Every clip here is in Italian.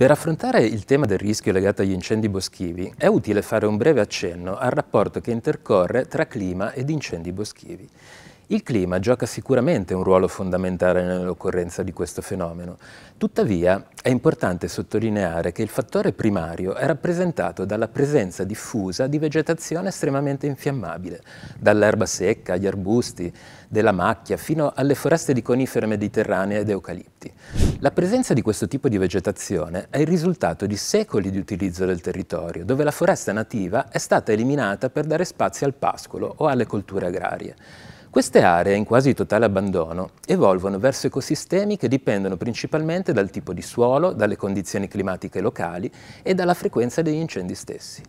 Per affrontare il tema del rischio legato agli incendi boschivi è utile fare un breve accenno al rapporto che intercorre tra clima ed incendi boschivi. Il clima gioca sicuramente un ruolo fondamentale nell'occorrenza di questo fenomeno, tuttavia è importante sottolineare che il fattore primario è rappresentato dalla presenza diffusa di vegetazione estremamente infiammabile, dall'erba secca agli arbusti, della macchia fino alle foreste di conifere mediterranee ed eucalipti. La presenza di questo tipo di vegetazione è il risultato di secoli di utilizzo del territorio, dove la foresta nativa è stata eliminata per dare spazio al pascolo o alle colture agrarie. Queste aree, in quasi totale abbandono, evolvono verso ecosistemi che dipendono principalmente dal tipo di suolo, dalle condizioni climatiche locali e dalla frequenza degli incendi stessi.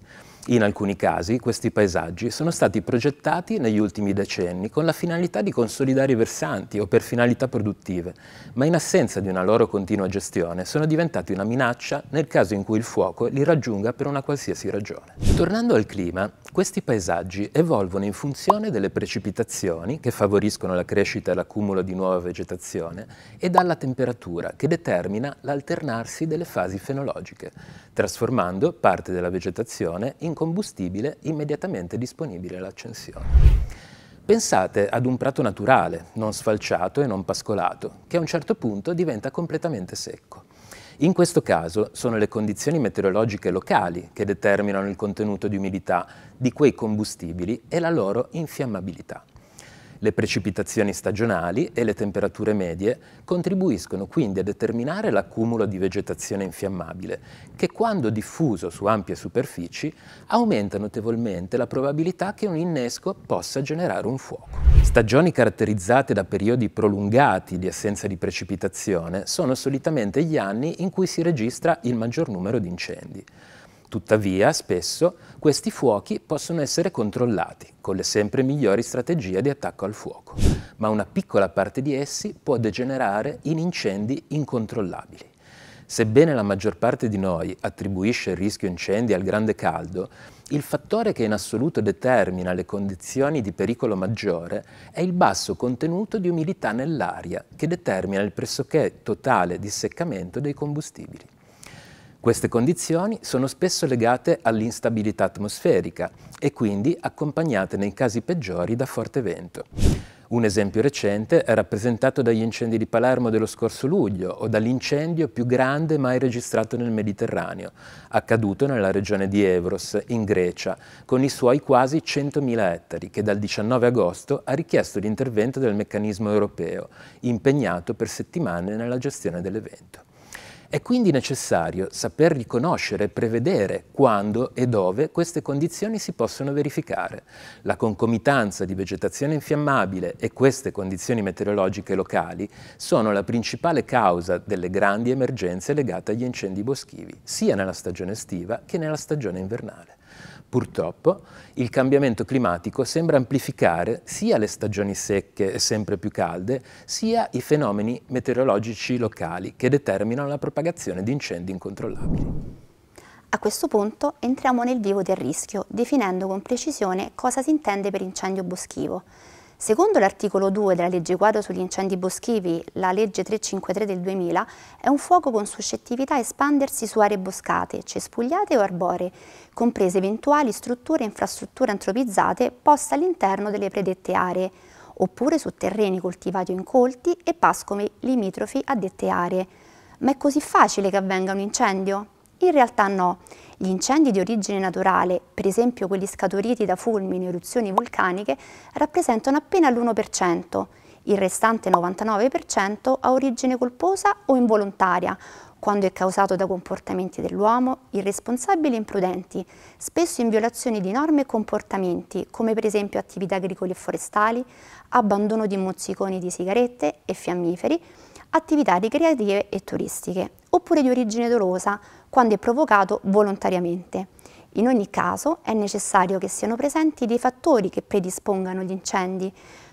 In alcuni casi questi paesaggi sono stati progettati negli ultimi decenni con la finalità di consolidare i versanti o per finalità produttive, ma in assenza di una loro continua gestione sono diventati una minaccia nel caso in cui il fuoco li raggiunga per una qualsiasi ragione. Tornando al clima, questi paesaggi evolvono in funzione delle precipitazioni che favoriscono la crescita e l'accumulo di nuova vegetazione e dalla temperatura che determina l'alternarsi delle fasi fenologiche, trasformando parte della vegetazione in combustibile immediatamente disponibile all'accensione. Pensate ad un prato naturale, non sfalciato e non pascolato, che a un certo punto diventa completamente secco. In questo caso sono le condizioni meteorologiche locali che determinano il contenuto di umidità di quei combustibili e la loro infiammabilità. Le precipitazioni stagionali e le temperature medie contribuiscono quindi a determinare l'accumulo di vegetazione infiammabile, che quando diffuso su ampie superfici aumenta notevolmente la probabilità che un innesco possa generare un fuoco. Stagioni caratterizzate da periodi prolungati di assenza di precipitazione sono solitamente gli anni in cui si registra il maggior numero di incendi. Tuttavia, spesso, questi fuochi possono essere controllati con le sempre migliori strategie di attacco al fuoco, ma una piccola parte di essi può degenerare in incendi incontrollabili. Sebbene la maggior parte di noi attribuisce il rischio incendi al grande caldo, il fattore che in assoluto determina le condizioni di pericolo maggiore è il basso contenuto di umidità nell'aria, che determina il pressoché totale disseccamento dei combustibili. Queste condizioni sono spesso legate all'instabilità atmosferica e quindi accompagnate nei casi peggiori da forte vento. Un esempio recente è rappresentato dagli incendi di Palermo dello scorso luglio o dall'incendio più grande mai registrato nel Mediterraneo, accaduto nella regione di Evros, in Grecia, con i suoi quasi 100.000 ettari, che dal 19 agosto ha richiesto l'intervento del meccanismo europeo, impegnato per settimane nella gestione dell'evento. È quindi necessario saper riconoscere e prevedere quando e dove queste condizioni si possono verificare. La concomitanza di vegetazione infiammabile e queste condizioni meteorologiche locali sono la principale causa delle grandi emergenze legate agli incendi boschivi, sia nella stagione estiva che nella stagione invernale. Purtroppo il cambiamento climatico sembra amplificare sia le stagioni secche e sempre più calde, sia i fenomeni meteorologici locali che determinano la propagazione di incendi incontrollabili. A questo punto entriamo nel vivo del rischio, definendo con precisione cosa si intende per incendio boschivo. Secondo l'articolo 2 della legge quadro sugli incendi boschivi, la legge 353 del 2000, è un fuoco con suscettività a espandersi su aree boscate, cespugliate o arboree, comprese eventuali strutture e infrastrutture antropizzate poste all'interno delle predette aree, oppure su terreni coltivati o incolti e pascoli limitrofi a dette aree. Ma è così facile che avvenga un incendio? In realtà no gli incendi di origine naturale, per esempio quelli scaturiti da fulmini e eruzioni vulcaniche, rappresentano appena l'1%, il restante 99% ha origine colposa o involontaria, quando è causato da comportamenti dell'uomo, irresponsabili e imprudenti, spesso in violazione di norme e comportamenti, come per esempio attività agricole e forestali, abbandono di mozziconi di sigarette e fiammiferi, attività ricreative e turistiche oppure di origine dolosa, quando è provocato volontariamente. In ogni caso è necessario che siano presenti dei fattori che predispongano gli incendi,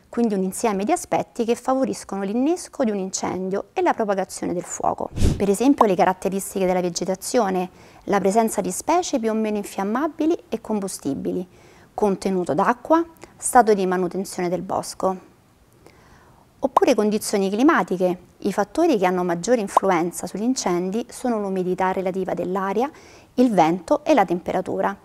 quindi un insieme di aspetti che favoriscono l'innesco di un incendio e la propagazione del fuoco. Per esempio le caratteristiche della vegetazione, la presenza di specie più o meno infiammabili e combustibili, contenuto d'acqua, stato di manutenzione del bosco. Oppure condizioni climatiche, i fattori che hanno maggiore influenza sugli incendi sono l'umidità relativa dell'aria, il vento e la temperatura.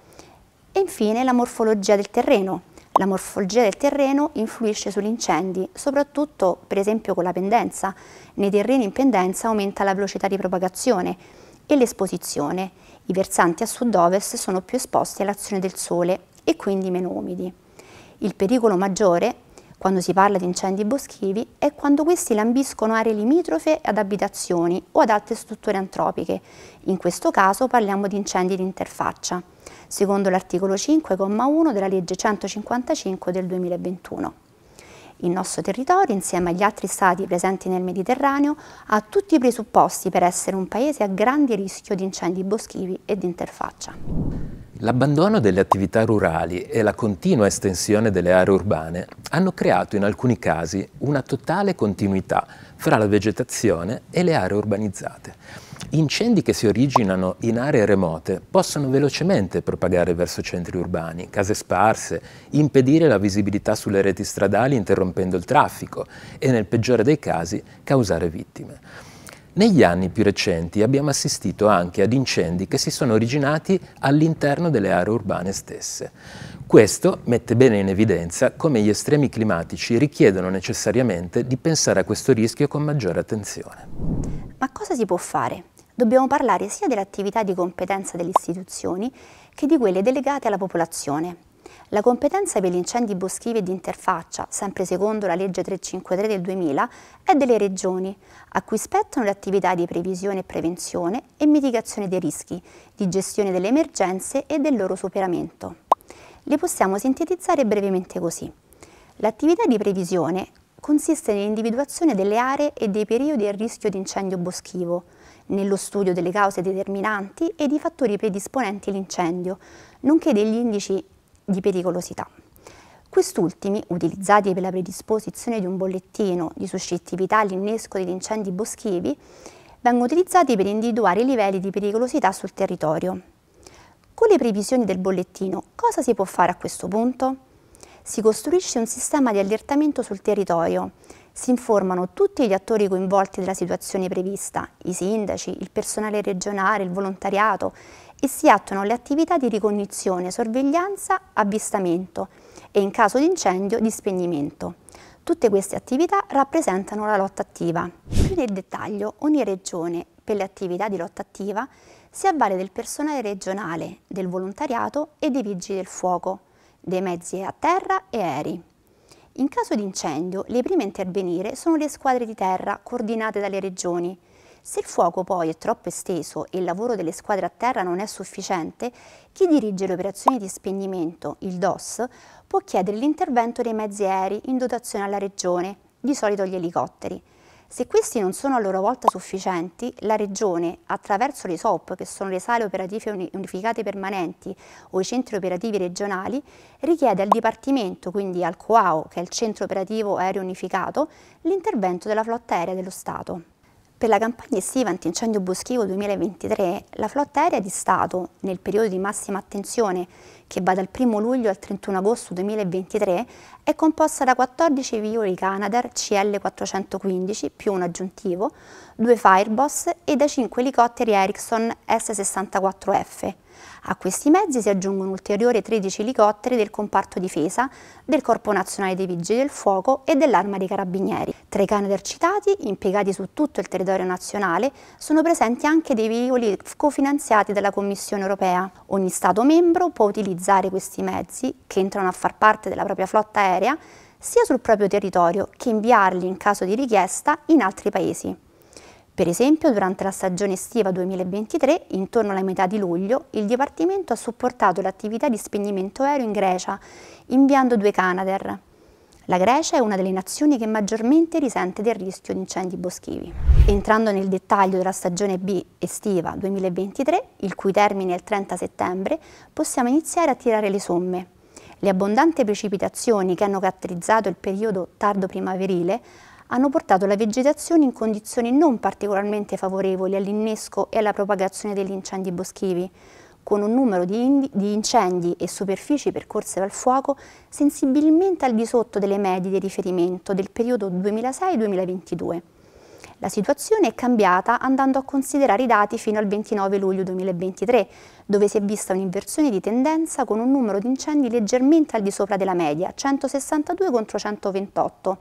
E infine la morfologia del terreno. La morfologia del terreno influisce sugli incendi, soprattutto per esempio con la pendenza. Nei terreni in pendenza aumenta la velocità di propagazione e l'esposizione. I versanti a sud-ovest sono più esposti all'azione del sole e quindi meno umidi. Il pericolo maggiore quando si parla di incendi boschivi è quando questi lambiscono aree limitrofe ad abitazioni o ad altre strutture antropiche. In questo caso parliamo di incendi di interfaccia, secondo l'articolo 5,1 della legge 155 del 2021. Il nostro territorio, insieme agli altri stati presenti nel Mediterraneo, ha tutti i presupposti per essere un paese a grande rischio di incendi boschivi e di interfaccia. L'abbandono delle attività rurali e la continua estensione delle aree urbane hanno creato in alcuni casi una totale continuità fra la vegetazione e le aree urbanizzate. Incendi che si originano in aree remote possono velocemente propagare verso centri urbani, case sparse, impedire la visibilità sulle reti stradali interrompendo il traffico e nel peggiore dei casi causare vittime. Negli anni più recenti abbiamo assistito anche ad incendi che si sono originati all'interno delle aree urbane stesse. Questo mette bene in evidenza come gli estremi climatici richiedono necessariamente di pensare a questo rischio con maggiore attenzione. Ma cosa si può fare? Dobbiamo parlare sia delle attività di competenza delle istituzioni che di quelle delegate alla popolazione. La competenza per gli incendi boschivi e di interfaccia, sempre secondo la legge 353 del 2000, è delle regioni, a cui spettano le attività di previsione e prevenzione e mitigazione dei rischi, di gestione delle emergenze e del loro superamento. Le possiamo sintetizzare brevemente così. L'attività di previsione consiste nell'individuazione delle aree e dei periodi a rischio di incendio boschivo, nello studio delle cause determinanti e dei fattori predisponenti all'incendio, nonché degli indici di pericolosità. Quest'ultimi, utilizzati per la predisposizione di un bollettino di suscettibilità all'innesco degli incendi boschivi, vengono utilizzati per individuare i livelli di pericolosità sul territorio. Con le previsioni del bollettino, cosa si può fare a questo punto? Si costruisce un sistema di allertamento sul territorio si informano tutti gli attori coinvolti della situazione prevista, i sindaci, il personale regionale, il volontariato e si attuano le attività di ricognizione, sorveglianza, avvistamento e in caso di incendio di spegnimento. Tutte queste attività rappresentano la lotta attiva. Più nel dettaglio, ogni regione per le attività di lotta attiva si avvale del personale regionale, del volontariato e dei vigili del fuoco, dei mezzi a terra e aerei. In caso di incendio, le prime a intervenire sono le squadre di terra coordinate dalle regioni. Se il fuoco poi è troppo esteso e il lavoro delle squadre a terra non è sufficiente, chi dirige le operazioni di spegnimento, il DOS, può chiedere l'intervento dei mezzi aerei in dotazione alla regione, di solito gli elicotteri. Se questi non sono a loro volta sufficienti, la Regione, attraverso le SOP, che sono le sale operative unificate permanenti o i centri operativi regionali, richiede al Dipartimento, quindi al COAO, che è il centro operativo aereo unificato, l'intervento della flotta aerea dello Stato. Per la campagna estiva antincendio boschivo 2023, la flotta aerea di Stato, nel periodo di massima attenzione che va dal 1 luglio al 31 agosto 2023, è composta da 14 Viori Canadair CL415 più un aggiuntivo, due Fireboss e da 5 elicotteri Ericsson S64F, a questi mezzi si aggiungono ulteriori 13 elicotteri del comparto difesa, del Corpo Nazionale dei Vigili del Fuoco e dell'Arma dei Carabinieri. Tra i cani esercitati, impiegati su tutto il territorio nazionale, sono presenti anche dei veicoli cofinanziati dalla Commissione europea. Ogni Stato membro può utilizzare questi mezzi, che entrano a far parte della propria flotta aerea, sia sul proprio territorio che inviarli in caso di richiesta in altri paesi. Per esempio, durante la stagione estiva 2023, intorno alla metà di luglio, il Dipartimento ha supportato l'attività di spegnimento aereo in Grecia, inviando due Canadair. La Grecia è una delle nazioni che maggiormente risente del rischio di incendi boschivi. Entrando nel dettaglio della stagione B estiva 2023, il cui termine è il 30 settembre, possiamo iniziare a tirare le somme. Le abbondanti precipitazioni che hanno caratterizzato il periodo tardo primaverile hanno portato la vegetazione in condizioni non particolarmente favorevoli all'innesco e alla propagazione degli incendi boschivi, con un numero di, di, incendi e superfici percorse dal fuoco sensibilmente al di sotto delle medie di riferimento del periodo 2006-2022. La situazione è cambiata andando a considerare i dati fino al 29 luglio 2023, dove si è vista un'inversione di tendenza con un numero di incendi leggermente al di sopra della media, 162 contro 128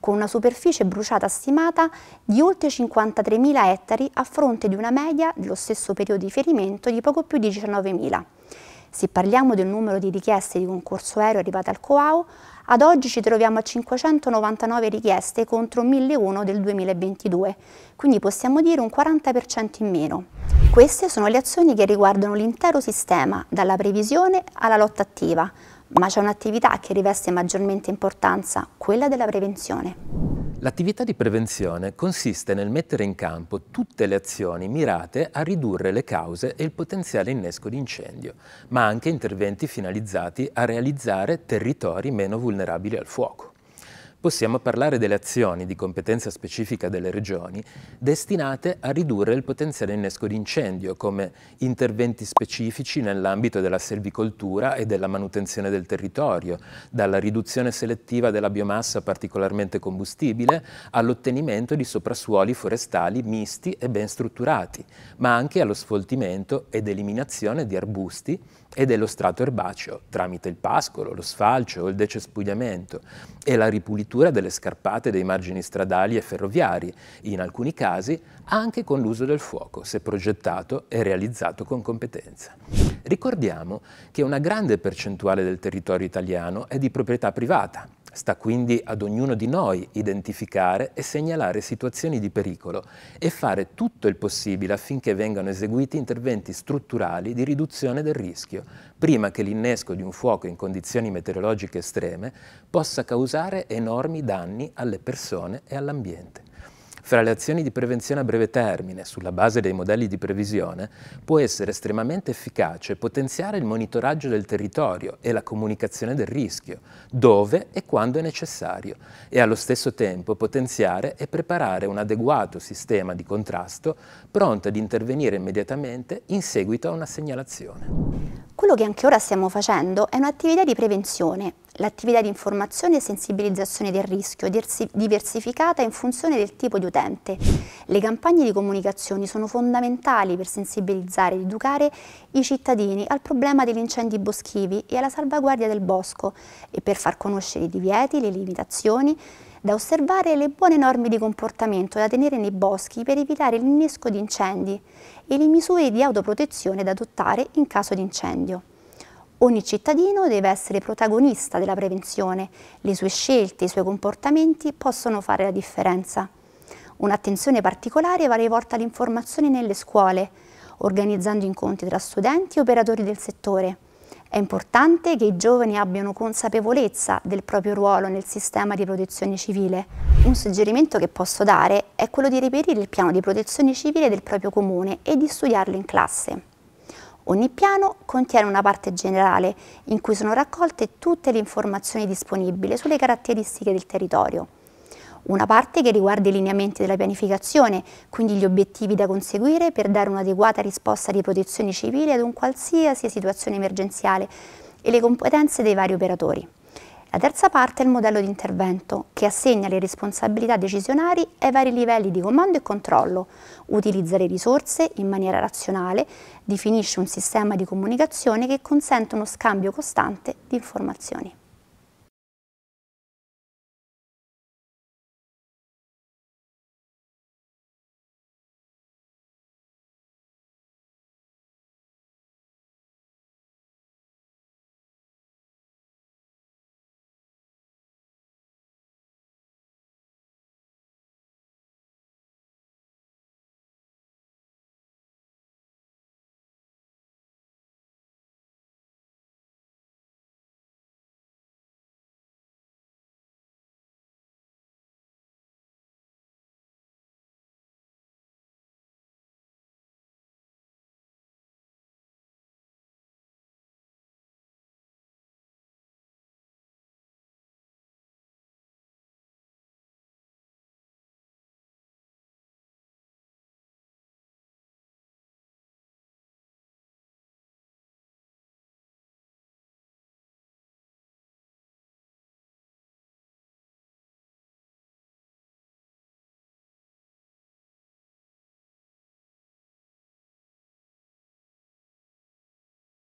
con una superficie bruciata stimata di oltre 53.000 ettari a fronte di una media dello stesso periodo di ferimento di poco più di 19.000. Se parliamo del numero di richieste di concorso aereo arrivate al COAU, ad oggi ci troviamo a 599 richieste contro 1001 del 2022, quindi possiamo dire un 40% in meno. Queste sono le azioni che riguardano l'intero sistema, dalla previsione alla lotta attiva, ma c'è un'attività che riveste maggiormente importanza, quella della prevenzione. L'attività di prevenzione consiste nel mettere in campo tutte le azioni mirate a ridurre le cause e il potenziale innesco di incendio, ma anche interventi finalizzati a realizzare territori meno vulnerabili al fuoco possiamo parlare delle azioni di competenza specifica delle regioni destinate a ridurre il potenziale innesco di incendio, come interventi specifici nell'ambito della selvicoltura e della manutenzione del territorio, dalla riduzione selettiva della biomassa particolarmente combustibile all'ottenimento di soprassuoli forestali misti e ben strutturati, ma anche allo sfoltimento ed eliminazione di arbusti e dello strato erbaceo tramite il pascolo, lo sfalcio o il decespugliamento e la ripulizia addirittura delle scarpate dei margini stradali e ferroviari, in alcuni casi anche con l'uso del fuoco, se progettato e realizzato con competenza. Ricordiamo che una grande percentuale del territorio italiano è di proprietà privata Sta quindi ad ognuno di noi identificare e segnalare situazioni di pericolo e fare tutto il possibile affinché vengano eseguiti interventi strutturali di riduzione del rischio, prima che l'innesco di un fuoco in condizioni meteorologiche estreme possa causare enormi danni alle persone e all'ambiente fra le azioni di prevenzione a breve termine, sulla base dei modelli di previsione, può essere estremamente efficace potenziare il monitoraggio del territorio e la comunicazione del rischio, dove e quando è necessario, e allo stesso tempo potenziare e preparare un adeguato sistema di contrasto pronto ad intervenire immediatamente in seguito a una segnalazione. Quello che anche ora stiamo facendo è un'attività di prevenzione, l'attività di informazione e sensibilizzazione del rischio, diversificata in funzione del tipo di utente. Le campagne di comunicazione sono fondamentali per sensibilizzare ed educare i cittadini al problema degli incendi boschivi e alla salvaguardia del bosco e per far conoscere i divieti, le limitazioni, da osservare le buone norme di comportamento da tenere nei boschi per evitare l'innesco di incendi e le misure di autoprotezione da adottare in caso di incendio. Ogni cittadino deve essere protagonista della prevenzione, le sue scelte, i suoi comportamenti possono fare la differenza. Un'attenzione particolare va rivolta all'informazione nelle scuole, organizzando incontri tra studenti e operatori del settore, è importante che i giovani abbiano consapevolezza del proprio ruolo nel sistema di protezione civile. Un suggerimento che posso dare è quello di reperire il piano di protezione civile del proprio comune e di studiarlo in classe. Ogni piano contiene una parte generale in cui sono raccolte tutte le informazioni disponibili sulle caratteristiche del territorio una parte che riguarda i lineamenti della pianificazione, quindi gli obiettivi da conseguire per dare un'adeguata risposta di protezione civile ad un qualsiasi situazione emergenziale e le competenze dei vari operatori. La terza parte è il modello di intervento, che assegna le responsabilità decisionari ai vari livelli di comando e controllo, utilizza le risorse in maniera razionale, definisce un sistema di comunicazione che consente uno scambio costante di informazioni.